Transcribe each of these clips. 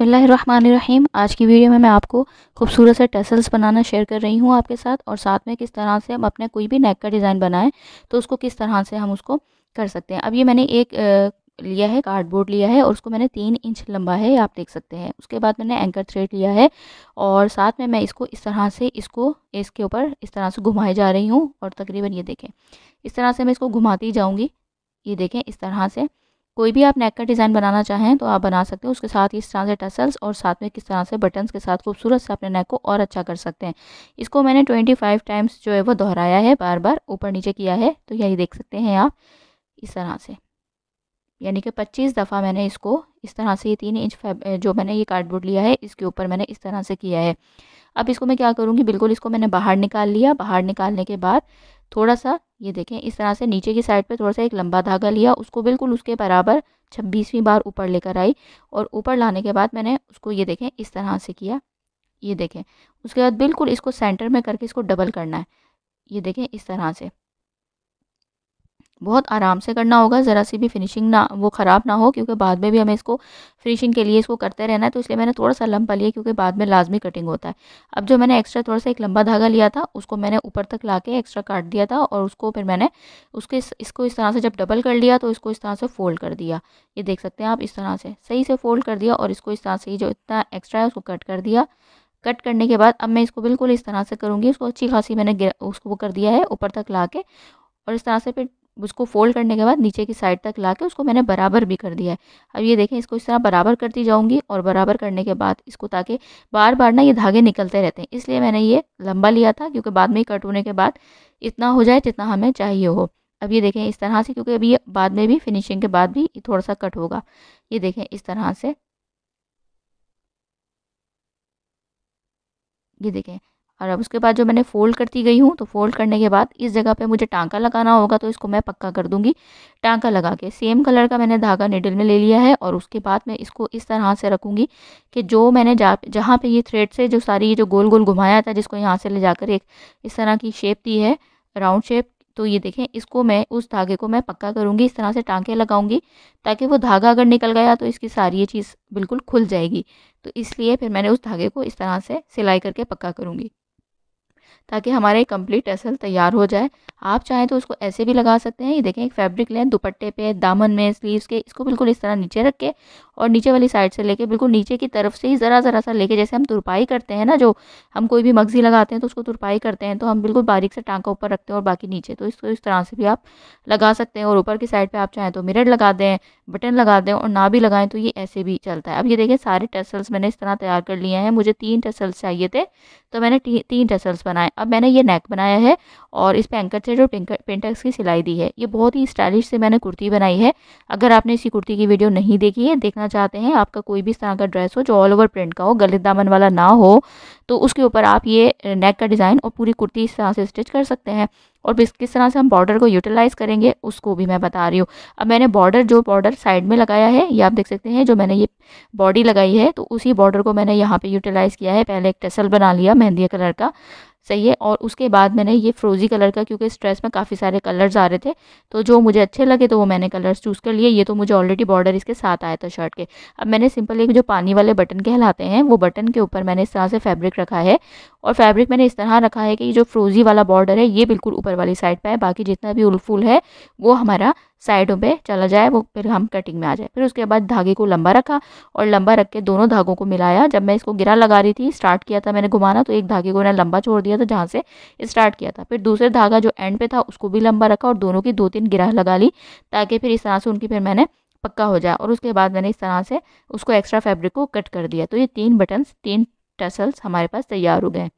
बिसमीम आज की वीडियो में मैं आपको खूबसूरत से टेसल्स बनाना शेयर कर रही हूँ आपके साथ और साथ में किस तरह से हम अपने कोई भी नेक का डिज़ाइन बनाएं तो उसको किस तरह से हम उसको कर सकते हैं अब ये मैंने एक लिया है कार्डबोर्ड लिया है और उसको मैंने तीन इंच लंबा है आप देख सकते हैं उसके बाद मैंने एंकर थ्रेड लिया है और साथ में मैं इसको इस तरह से इसको इसके ऊपर इस तरह से घुमाए जा रही हूँ और तकरीबन ये देखें इस तरह से मैं इसको घुमाती जाऊँगी ये देखें इस तरह से कोई भी आप नेक का डिज़ाइन बनाना चाहें तो आप बना सकते हो उसके साथ ही इस तरह से टसल्स और साथ में किस तरह से बटन्स के साथ खूबसूरत से अपने नेक को और अच्छा कर सकते हैं इसको मैंने ट्वेंटी फाइव टाइम्स जो है वो दोहराया है बार बार ऊपर नीचे किया है तो यही देख सकते हैं आप इस तरह से यानी कि पच्चीस दफ़ा मैंने इसको इस तरह से ये तीन इंच जो मैंने ये कार्डबोर्ड लिया है इसके ऊपर मैंने इस तरह से किया है अब इसको मैं क्या करूँगी बिल्कुल इसको मैंने बाहर निकाल लिया बाहर निकालने के बाद थोड़ा सा ये देखें इस तरह से नीचे की साइड पे थोड़ा सा एक लंबा धागा लिया उसको बिल्कुल उसके बराबर छब्बीसवीं बार ऊपर लेकर आई और ऊपर लाने के बाद मैंने उसको ये देखें इस तरह से किया ये देखें उसके बाद बिल्कुल इसको सेंटर में करके इसको डबल करना है ये देखें इस तरह से बहुत आराम से करना होगा ज़रा सी भी फिनिशिंग ना वो ख़राब ना हो क्योंकि बाद में भी हमें इसको फिनिशिंग के लिए इसको करते रहना है तो इसलिए मैंने थोड़ा सा लंबा लिया क्योंकि बाद में लाजमी कटिंग होता है अब जो मैंने एक्स्ट्रा थोड़ा सा एक लंबा धागा लिया था उसको मैंने ऊपर तक ला के एक्स्ट्रा काट दिया था और उसको फिर मैंने उसके इस, इसको इस तरह से जब डबल कर लिया तो इसको इस तरह से फ़ोल्ड कर दिया ये देख सकते हैं आप इस तरह से सही से फ़ोल्ड कर दिया और इसको इस तरह से जो इतना एक्स्ट्रा है उसको कट कर दिया कट करने के बाद अब मैं इसको बिल्कुल इस तरह से करूँगी उसको अच्छी खासी मैंने उसको वो कर दिया है ऊपर तक ला के और इस तरह से फिर उसको फोल्ड करने के बाद नीचे की साइड तक ला के उसको मैंने बराबर भी कर दिया है अब ये देखें इसको इस तरह बराबर करती जाऊँगी और बराबर करने के बाद इसको ताकि बार बार ना ये धागे निकलते रहते हैं इसलिए मैंने ये लंबा लिया था क्योंकि बाद में कट होने के बाद इतना हो जाए जितना हमें चाहिए हो अब ये देखें इस तरह से क्योंकि अभी ये बाद में भी फिनिशिंग के बाद भी थोड़ा सा कट होगा ये देखें इस तरह से ये देखें और अब उसके बाद जो मैंने फ़ोल्ड करती गई हूँ तो फ़ोल्ड करने के बाद इस जगह पे मुझे टांका लगाना होगा तो इसको मैं पक्का कर दूँगी टांका लगा के सेम कलर का मैंने धागा निडल में ले लिया है और उसके बाद मैं इसको इस तरह से रखूँगी कि जो मैंने जा जहाँ पर ये थ्रेड से जो सारी ये जो गोल गोल घुमाया था जिसको यहाँ से ले जाकर एक इस तरह की शेप दी है राउंड शेप तो ये देखें इसको मैं उस धागे को मैं पक्का करूँगी इस तरह से टाँके लगाऊँगी ताकि वो धागा अगर निकल गया तो इसकी सारी ये चीज़ बिल्कुल खुल जाएगी तो इसलिए फिर मैंने उस धागे को इस तरह से सिलाई करके पक्का करूँगी ताकि हमारा एक कम्प्लीट टसल तैयार हो जाए आप चाहें तो उसको ऐसे भी लगा सकते हैं ये देखें एक फैब्रिक लें दुपट्टे पे दामन में स्लीव्स के इसको बिल्कुल इस तरह नीचे रख के और नीचे वाली साइड से लेके बिल्कुल नीचे की तरफ से ही ज़रा ज़रा सा लेके जैसे हम तुरपाई करते हैं ना जो हम कोई भी मगजी लगाते हैं तो उसको तुरपाई करते हैं तो हम बिल्कुल बारीक से टाँका ऊपर रखते हैं और बाकी नीचे तो इसको इस तरह से भी आप लगा सकते हैं और ऊपर की साइड पर आप चाहें तो मिरर लगा दें बटन लगा दें और ना भी लगाएं तो ये ऐसे भी चलता है अब ये देखें सारे टसल्स मैंने इस तरह तैयार कर लिए हैं मुझे तीन टसल्स चाहिए थे तो मैंने ती, तीन टसल्स बनाए अब मैंने ये नेक बनाया है और इस पैंकर से जो पेंटक्स की सिलाई दी है ये बहुत ही स्टाइलिश से मैंने कुर्ती बनाई है अगर आपने इसी कुर्ती की वीडियो नहीं देखी है देखना चाहते हैं आपका कोई भी इस तरह का ड्रेस हो जो ऑल ओवर प्रिंट का हो गले दामन वाला ना हो तो उसके ऊपर आप ये नेक का डिज़ाइन और पूरी कुर्ती इस तरह से स्टिच कर सकते हैं और फिर किस तरह से हम बॉर्डर को यूटिलाइज़ करेंगे उसको भी मैं बता रही हूँ अब मैंने बॉर्डर जो बॉर्डर साइड में लगाया है ये आप देख सकते हैं जो मैंने ये बॉडी लगाई है तो उसी बॉर्डर को मैंने यहाँ पे यूटिलाइज़ किया है पहले एक टसल बना लिया मेहंदी कलर का सही है और उसके बाद मैंने ये फ्रोज़ी कलर का क्योंकि स्ट्रेस में काफ़ी सारे कलर्स आ रहे थे तो जो मुझे अच्छे लगे तो वो मैंने कलर्स चूज़ कर लिए ये तो मुझे ऑलरेडी बॉर्डर इसके साथ आया था शर्ट के अब मैंने सिंपल एक जो पानी वाले बटन कहलाते हैं वो बटन के ऊपर मैंने इस तरह से फैब्रिक रखा है और फैब्रिक मैंने इस तरह रखा है कि जो फ्रोज़ी वाला बॉर्डर है ये बिल्कुल ऊपर वाली साइड पर है बाकी जितना भी उलफुल है वो हमारा साइडों पे चला जाए वो फिर हम कटिंग में आ जाए फिर उसके बाद धागे को लंबा रखा और लंबा रख के दोनों धागों को मिलाया जब मैं इसको गिरा लगा रही थी स्टार्ट किया था मैंने घुमाना तो एक धागे को मैंने लंबा छोड़ दिया था जहाँ से स्टार्ट किया था फिर दूसरे धागा जो एंड पे था उसको भी लंबा रखा और दोनों की दो तीन गिराह लगा ली ताकि फिर इस तरह से उनकी फिर मैंने पक्का हो जाए और उसके बाद मैंने इस तरह से उसको एक्स्ट्रा फैब्रिक को कट कर दिया तो ये तीन बटन्स तीन टसल्स हमारे पास तैयार हो गए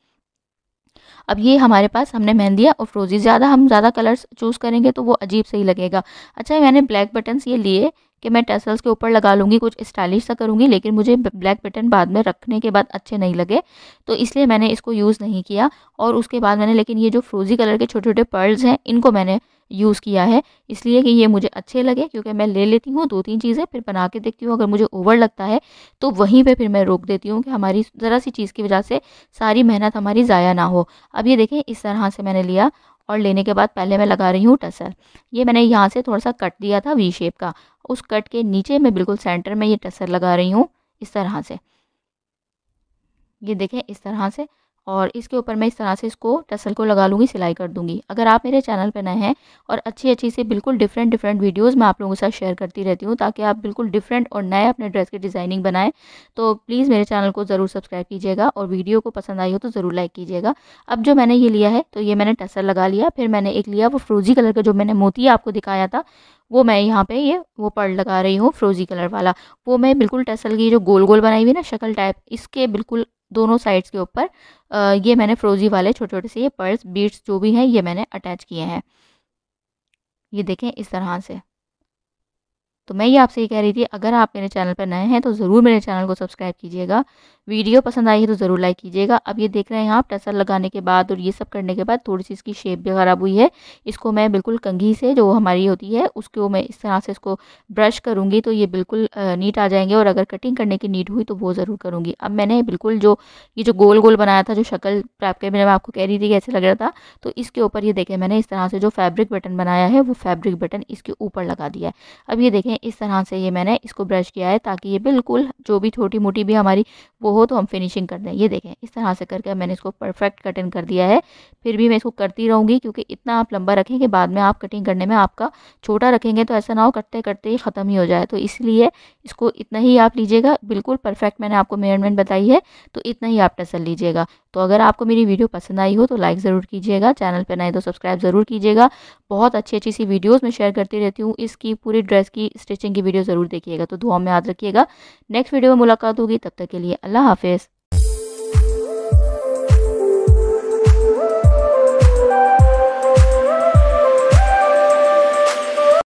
अब ये हमारे पास हमने मेहंदी और फ्रोजी ज़्यादा हम ज़्यादा कलर्स चूज़ करेंगे तो वो अजीब से ही लगेगा अच्छा मैंने ब्लैक बटन्स ये लिए कि मैं टेसल्स के ऊपर लगा लूँगी कुछ स्टाइलिश सा करूँगी लेकिन मुझे ब्लैक बटन बाद में रखने के बाद अच्छे नहीं लगे तो इसलिए मैंने इसको यूज़ नहीं किया और उसके बाद मैंने लेकिन ये जो फ्रोज़ी कलर के छोटे छोटे पर्ल्स हैं इनको मैंने यूज़ किया है इसलिए कि ये मुझे अच्छे लगे क्योंकि मैं ले लेती हूँ दो तीन चीज़ें फिर बना के देखती हूँ अगर मुझे ओवर लगता है तो वहीं पे फिर मैं रोक देती हूँ कि हमारी ज़रा सी चीज़ की वजह से सारी मेहनत हमारी ज़ाया ना हो अब ये देखें इस तरह से मैंने लिया और लेने के बाद पहले मैं लगा रही हूँ टसल ये मैंने यहाँ से थोड़ा सा कट दिया था वी शेप का उस कट के नीचे मैं बिल्कुल सेंटर में ये टसल लगा रही हूँ इस तरह से ये देखें इस तरह से और इसके ऊपर मैं इस तरह से इसको टसल को लगा लूँगी सिलाई कर दूँगी अगर आप मेरे चैनल पर नए हैं और अच्छी अच्छी से बिल्कुल डिफरेंट डिफरेंट वीडियोस मैं आप लोगों के साथ शेयर करती रहती हूँ ताकि आप बिल्कुल डिफरेंट और नए अपने ड्रेस की डिज़ाइनिंग बनाएं तो प्लीज़ मेरे चैनल को ज़रूर सब्सक्राइब कीजिएगा और वीडियो को पसंद आई हो तो ज़रूर लाइक कीजिएगा अब जो मैंने ये लिया है तो ये मैंने टसल लगा लिया फिर मैंने एक लिया वो फ्रोजी कलर का जो मैंने मोती आपको दिखाया था वो मैं यहाँ पे ये वो पर्ल लगा रही हूँ फ्रोजी कलर वाला वो मैं बिल्कुल टसल की जो गोल गोल बनाई हुई ना शक्ल टाइप इसके बिल्कुल दोनों साइड्स के ऊपर ये मैंने फ्रोजी वाले छोटे छोटे से ये पर्स बीट्स जो भी हैं ये मैंने अटैच किए हैं ये देखें इस तरह से तो मैं ये आपसे ये कह रही थी अगर आप मेरे चैनल पर नए हैं तो ज़रूर मेरे चैनल को सब्सक्राइब कीजिएगा वीडियो पसंद आई है तो ज़रूर लाइक कीजिएगा अब ये देख रहे हैं आप टसर लगाने के बाद और ये सब करने के बाद थोड़ी सी इसकी शेप भी ख़राब हुई है इसको मैं बिल्कुल कंघी से जो हमारी होती है उसको मैं इस तरह से इसको ब्रश करूँगी तो ये बिल्कुल नीट आ जाएंगे और अगर कटिंग करने की नीट हुई तो वो ज़रूर करूँगी अब मैंने बिल्कुल जो ये जो गोल गोल बनाया था जो शक्ल टाइप के मैंने आपको कह रही थी कैसे लग रहा था तो इसके ऊपर ये देखें मैंने इस तरह से जो फैब्रिक बटन बनाया है वो फैब्रिक बटन इसके ऊपर लगा दिया है अब ये देखें इस तरह से ये मैंने इसको ब्रश किया है ताकि ये बिल्कुल जो भी छोटी मोटी भी हमारी वो हो तो हम फिनिशिंग कर दें ये देखें इस तरह से करके मैंने इसको परफेक्ट कटिंग कर दिया है फिर भी मैं इसको करती रहूँगी क्योंकि इतना आप लंबा रखें कि बाद में आप कटिंग करने में आपका छोटा रखेंगे तो ऐसा ना हो करते करते ही ख़त्म ही हो जाए तो इसलिए इसको इतना ही आप लीजिएगा बिल्कुल परफेक्ट मैंने आपको मेजरमेंट बताई है तो इतना ही आप टसल लीजिएगा तो अगर आपको मेरी वीडियो पसंद आई हो तो लाइक ज़रूर कीजिएगा चैनल पर नए तो सब्सक्राइब ज़रूर कीजिएगा बहुत अच्छी अच्छी सी वीडियोज़ मैं शेयर करती रहती हूँ इसकी पूरी ड्रेस की स्टिचिंग की वीडियो ज़रूर देखिएगा तो दुआ में याद रखिएगा नेक्स्ट वीडियो में मुलाकात होगी तब तक के लिए अल्लाह हाफिज़